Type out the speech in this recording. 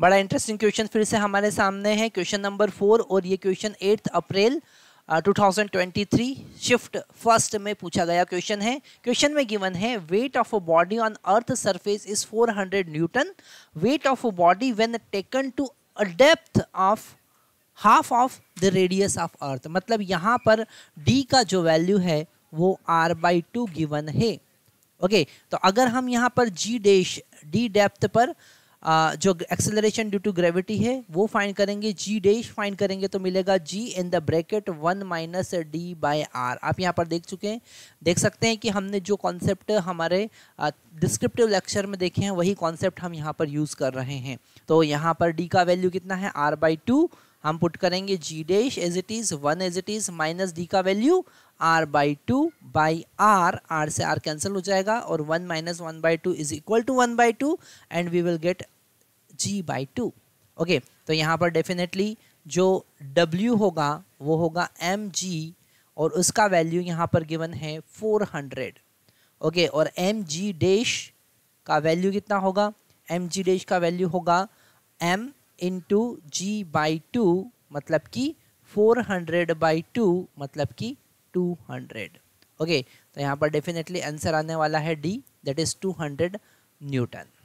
बड़ा interesting question फिर से हमारे सामने है क्वेश्चन नंबर फोर और ये question eighth April 2023 shift first में पूछा गया क्वेश्चन है क्वेश्चन में गिवन है weight of a body on earth surface is 400 newton weight of a body when taken to a depth of half of the radius of earth मतलब यहाँ पर d का जो वैल्यू है वो आर बाई टू गिवन है okay okay, तो अगर हम यहाँ पर जी डेश डी डेप्थ पर जो एक्सेलरेशन ड्यू टू ग्रेविटी है वो फाइंड करेंगे जी डैश फाइंड करेंगे तो मिलेगा g in the bracket one minus d by r आप यहाँ पर देख चुके हैं देख सकते हैं कि हमने जो कॉन्सेप्ट हमारे डिस्क्रिप्टिव लेक्चर में देखे हैं वही कॉन्सेप्ट हम यहाँ पर यूज़ कर रहे हैं तो यहाँ पर डी का वैल्यू कितना है आर बाई टू हम पुट करेंगे g dash as it is one as it is minus d का value r by two by r r से आर कैंसिल हो जाएगा और one minus one by two is equal to one by two and we will get g by two okay तो यहाँ पर definitely जो W होगा वो होगा एम जी और उसका वैल्यू यहाँ पर गिवन है फोर हंड्रेड ओके और एम जी डैश का वैल्यू कितना होगा एम जी डैश का वैल्यू होगा m into g by two मतलब कि 400 हंड्रेड बाई टू मतलब कि 200 ओके तो यहाँ पर डेफिनेटली आंसर आने वाला है डी दैट इज़ 200 न्यूटन